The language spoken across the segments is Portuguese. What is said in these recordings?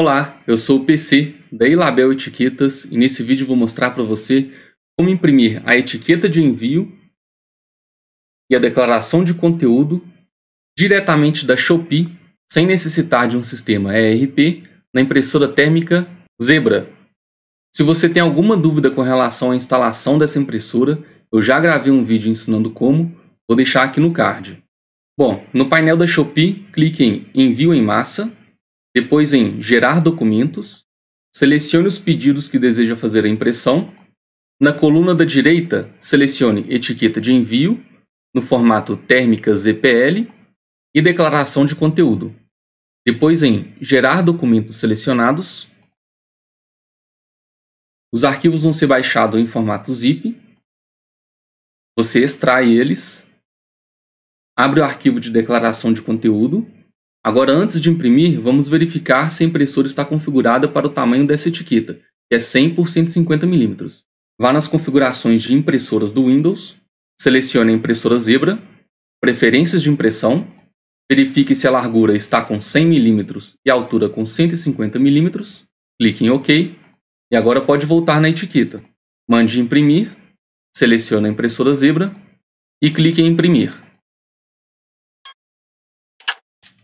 Olá, eu sou o PC da Ilabel Etiquetas e nesse vídeo vou mostrar para você como imprimir a etiqueta de envio e a declaração de conteúdo diretamente da Shopee sem necessitar de um sistema ERP na impressora térmica Zebra. Se você tem alguma dúvida com relação à instalação dessa impressora, eu já gravei um vídeo ensinando como, vou deixar aqui no card. Bom, no painel da Shopee, clique em Envio em Massa depois em Gerar documentos, selecione os pedidos que deseja fazer a impressão. Na coluna da direita, selecione Etiqueta de envio, no formato Térmica ZPL e Declaração de conteúdo. Depois em Gerar documentos selecionados, os arquivos vão ser baixados em formato zip. Você extrai eles, abre o arquivo de declaração de conteúdo Agora, antes de imprimir, vamos verificar se a impressora está configurada para o tamanho dessa etiqueta, que é 100 por 150 mm. Vá nas configurações de impressoras do Windows, selecione a impressora Zebra, preferências de impressão, verifique se a largura está com 100 mm e a altura com 150 mm, clique em OK e agora pode voltar na etiqueta. Mande imprimir, selecione a impressora Zebra e clique em imprimir.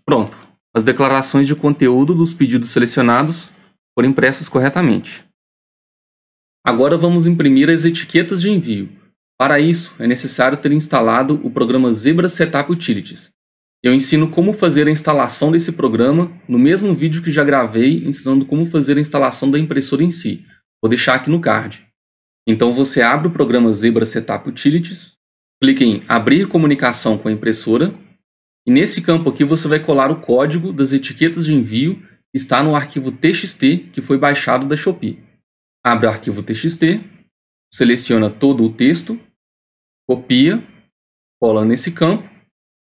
Pronto, as declarações de conteúdo dos pedidos selecionados foram impressas corretamente. Agora vamos imprimir as etiquetas de envio. Para isso, é necessário ter instalado o programa Zebra Setup Utilities. Eu ensino como fazer a instalação desse programa no mesmo vídeo que já gravei ensinando como fazer a instalação da impressora em si. Vou deixar aqui no card. Então você abre o programa Zebra Setup Utilities, clique em Abrir comunicação com a impressora e nesse campo aqui você vai colar o código das etiquetas de envio que está no arquivo txt que foi baixado da Shopee. Abre o arquivo txt, seleciona todo o texto, copia, cola nesse campo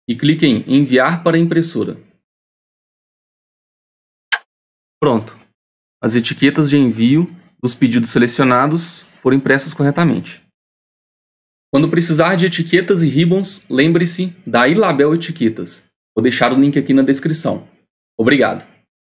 e clique em enviar para a impressora. Pronto. As etiquetas de envio dos pedidos selecionados foram impressas corretamente. Quando precisar de etiquetas e ribbons, lembre-se da Ilabel Etiquetas. Vou deixar o link aqui na descrição. Obrigado!